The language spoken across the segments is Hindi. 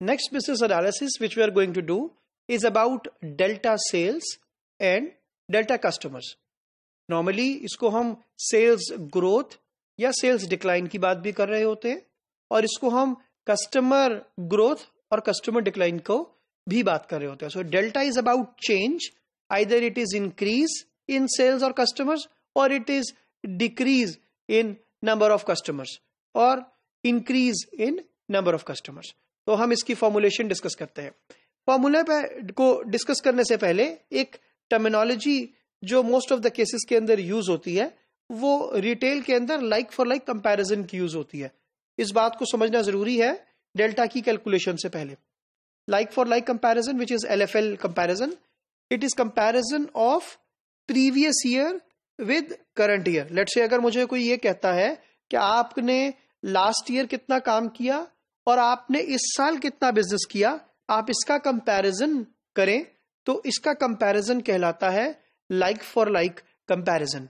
Next business analysis which we are going to do is about delta sales and delta customers. Normally इसको हम सेल्स ग्रोथ या सेल्स डिक्लाइन की बात भी कर रहे होते हैं और इसको हम कस्टमर ग्रोथ और कस्टमर डिक्लाइन को भी बात कर रहे होते हैं so delta is about change either it is increase in sales और कस्टमर्स और it is decrease in number of customers और increase in number of customers तो हम इसकी फॉर्मुलेशन डिस्कस करते हैं फॉर्मूले को डिस्कस करने से पहले एक टर्मिनोलॉजी जो मोस्ट ऑफ द केसेस के अंदर यूज होती है वो रिटेल के अंदर लाइक फॉर लाइक कंपैरिजन की यूज होती है इस बात को समझना जरूरी है डेल्टा की कैलकुलेशन से पहले like for like comparison which is L F L comparison it is comparison of previous year with current year let say अगर मुझे कोई ये कहता है कि आपने लास्ट ईयर कितना काम किया और आपने इस साल कितना बिजनेस किया आप इसका कंपैरिजन करें तो इसका कंपैरिजन कहलाता है लाइक फॉर लाइक कंपैरिजन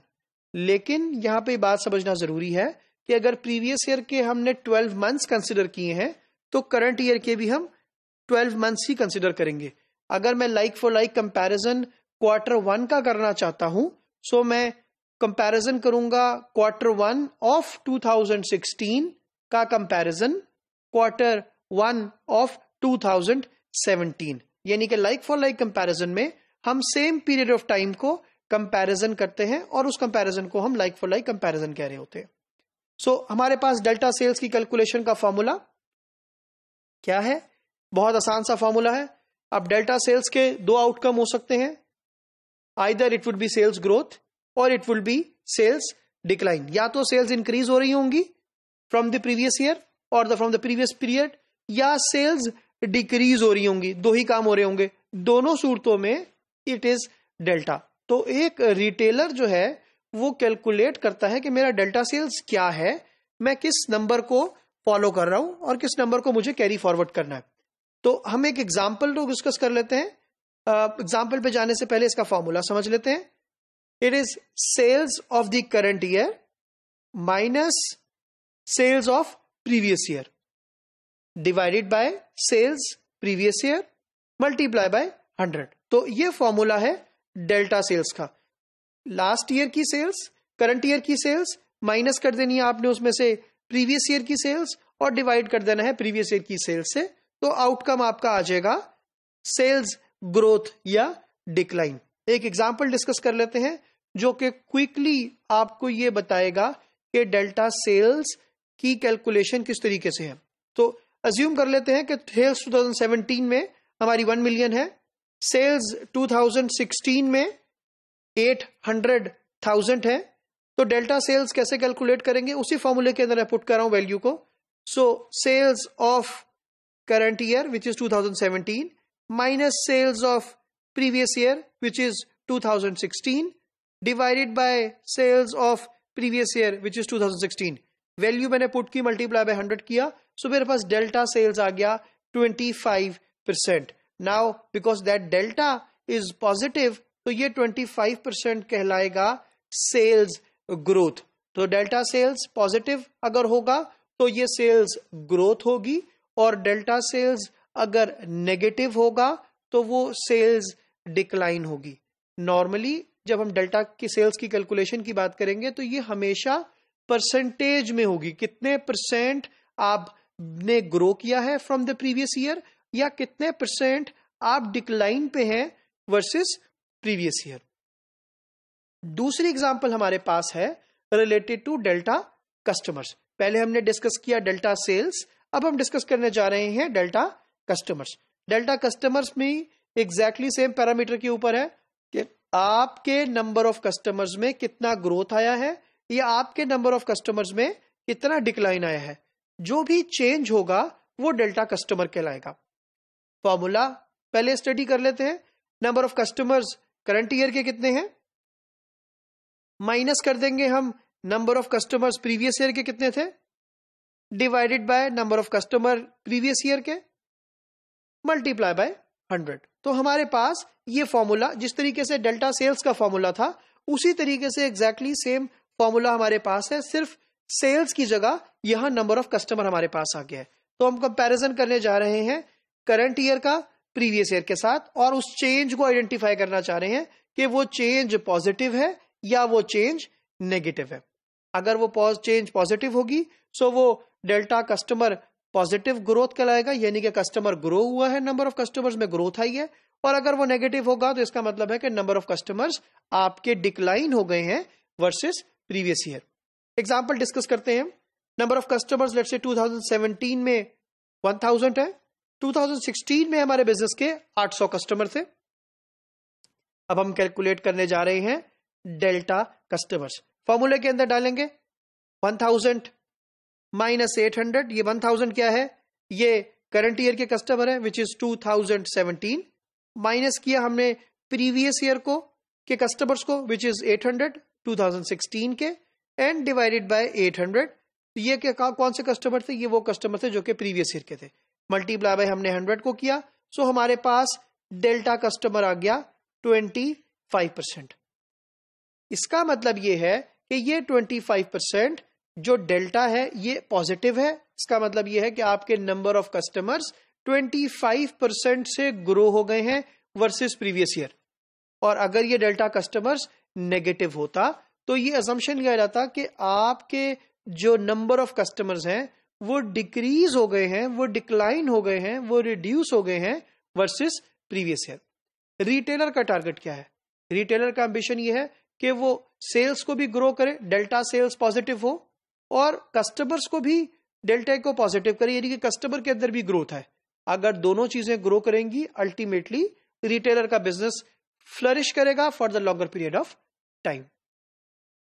लेकिन यहां पे बात समझना जरूरी है कि अगर प्रीवियस ईयर के हमने 12 मंथ्स कंसिडर किए हैं तो करंट ईयर के भी हम 12 मंथ्स ही कंसिडर करेंगे अगर मैं like for like comparison quarter one का करना चाहता हूं सो मैं कंपैरिजन करूंगा क्वार्टर वन ऑफ 2016 का कंपैरिजन क्वार्टर वन ऑफ 2017 यानी कि लाइक फॉर लाइक कंपैरिजन में हम सेम पीरियड ऑफ टाइम को कंपैरिजन करते हैं और उस कंपैरिजन को हम लाइक फॉर लाइक कंपैरिजन कह रहे होते हैं सो so, हमारे पास डेल्टा सेल्स की कैलकुलेशन का फॉर्मूला क्या है बहुत आसान सा फॉर्मूला है अब डेल्टा सेल्स के दो आउटकम हो सकते हैं either it would be sales growth और it would be sales decline या तो सेल्स इंक्रीज हो रही होंगी फ्रॉम द प्रीवियस ईयर और the from the previous period या सेल्स डिक्रीज हो रही होंगी दो ही काम हो रहे होंगे दोनों सूरतों में इट इज डेल्टा तो एक रिटेलर जो है वो कैलकुलेट करता है कि मेरा डेल्टा सेल्स क्या है मैं किस नंबर को फॉलो कर रहा हूं और किस नंबर को मुझे कैरी फॉरवर्ड करना है तो हम एक एग्जाम्पल तो डिस्कस कर लेते हैं एग्जाम्पल uh, पे जाने से पहले इसका फॉर्मूला समझ लेते हैं it is sales of the current year minus sales of previous year divided by sales previous year multiply by 100 तो ये फॉर्मूला है डेल्टा सेल्स का लास्ट ईयर की सेल्स करंट ईयर की सेल्स माइनस कर देनी है आपने उसमें से प्रीवियस ईयर की सेल्स और डिवाइड कर देना है प्रीवियस ईयर की सेल्स से तो आउटकम आपका आ जाएगा सेल्स ग्रोथ या डिक्लाइन एक एग्जांपल डिस्कस कर लेते हैं जो कि क्विकली आपको ये बताएगा कि डेल्टा सेल्स की कैलकुलेशन किस तरीके से है तो अज्यूम कर लेते हैं कि सेल्स 2017 में हमारी 1 मिलियन है सेल्स 2016 में 800,000 है तो डेल्टा सेल्स कैसे कैलकुलेट करेंगे उसी फॉर्मूले के अंदर मैं पुट कर रहा हूं वैल्यू को so sales of current year which is 2017 minus sales of previous year which is 2016 divided by sales of previous year which is 2016 value मैंने पुट की मल्टीप्लाई बाय हंड्रेड किया सो मेरे पास डेल्टा सेल्स आ गया twenty five percent now because that delta is positive तो ये ट्वेंटी फाइव परसेंट कहलाएगा सेल्स ग्रोथ तो डेल्टा सेल्स पॉजिटिव अगर होगा तो ये सेल्स ग्रोथ होगी और डेल्टा सेल्स अगर नेगेटिव होगा तो वो सेल्स डिक्लाइन होगी नॉर्मली जब हम डेल्टा की सेल्स की कैलकुलेशन की बात करेंगे तो ये हमेशा परसेंटेज में होगी कितने परसेंट आपने ग्रो किया है फ्रॉम द प्रीवियस ईयर या कितने परसेंट आप डिक्लाइन पे हैं वर्सेस प्रीवियस ईयर दूसरी एग्जांपल हमारे पास है रिलेटेड टू डेल्टा कस्टमर्स पहले हमने डिस्कस किया डेल्टा सेल्स अब हम डिस्कस करने जा रहे हैं डेल्टा कस्टमर्स डेल्टा कस्टमर्स में एग्जैक्टली सेम पैरामीटर के ऊपर है कि आपके नंबर ऑफ कस्टमर्स में कितना ग्रोथ आया है या आपके नंबर ऑफ कस्टमर्स में कितना डिक्लाइन आया है जो भी चेंज होगा वो डेल्टा कस्टमर कहलाएगा फॉर्मूला पहले स्टडी कर लेते हैं number of customers current year के कितने हैं माइनस कर देंगे हम number of customers previous year के कितने थे divided by number of customer previous year के मल्टीप्लाई बाय हंड्रेड तो हमारे पास ये फॉर्मूला जिस तरीके से डेल्टा सेल्स का फॉर्मूला था उसी तरीके से एग्जैक्टली सेम फॉर्मूला हमारे पास है सिर्फ सेल्स की जगह यहां नंबर ऑफ कस्टमर हमारे पास आ गया है तो हम कंपैरिजन करने जा रहे हैं करंट ईयर का प्रीवियस ईयर के साथ और उस चेंज को आइडेंटिफाई करना चाह रहे हैं कि वो चेंज पॉजिटिव है या वो चेंज नेगेटिव है अगर वो चेंज पॉजिटिव होगी सो वो डेल्टा कस्टमर पॉजिटिव ग्रोथ कहलाएगा यानी कि कस्टमर ग्रो हुआ है नंबर ऑफ कस्टमर्स में ग्रोथ आई है और अगर वो नेगेटिव होगा तो इसका मतलब है कि नंबर ऑफ कस्टमर्स आपके डिक्लाइन हो गए हैं versus previous year example discuss करते हैं नंबर ऑफ कस्टमर्स लेट से 2017 में 1000 है 2016 में हमारे बिजनेस के 800 कस्टमर थे अब हम कैलकुलेट करने जा रहे हैं डेल्टा कस्टमर्स फॉर्मूले के अंदर डालेंगे 1000 माइनस 800 ये 1000 क्या है ये करंट ईयर के कस्टमर है विच इज 2017 माइनस किया हमने प्रीवियस ईयर को के कस्टमर्स को विच इज 800 2016 के एंड डिवाइडेड बाय 800 तो ये क्या कौन से कस्टमर थे ये वो कस्टमर थे जो कि प्रीवियस ईयर के थे मल्टीप्लाई बाय हमने 100 को किया सो so हमारे पास डेल्टा कस्टमर आ गया 25 परसेंट इसका मतलब ये है कि ये 25 परसेंट जो डेल्टा है ये पॉजिटिव है इसका मतलब ये है कि आपके नंबर ऑफ कस्टमर्स 25 परसेंट से ग्रो हो गए हैं वर्सेस प्रीवियस ईयर और अगर ये डेल्टा कस्टमर्स नेगेटिव होता तो ये अजम्पन किया जाता कि आपके जो नंबर ऑफ कस्टमर्स हैं वो डिक्रीज हो गए हैं वो डिक्लाइन हो गए हैं वो रिड्यूस हो गए हैं वर्सेस प्रीवियस ईयर रिटेलर का टारगेट क्या है रिटेलर का एम्बिशन ये है कि वो सेल्स को भी ग्रो करे डेल्टा सेल्स पॉजिटिव हो और कस्टमर्स को भी डेल्टा को पॉजिटिव करे यानी कि कस्टमर के अंदर भी ग्रोथ है अगर दोनों चीजें ग्रो करेंगी अल्टीमेटली रिटेलर का बिजनेस फ्लरिश करेगा for the longer period of time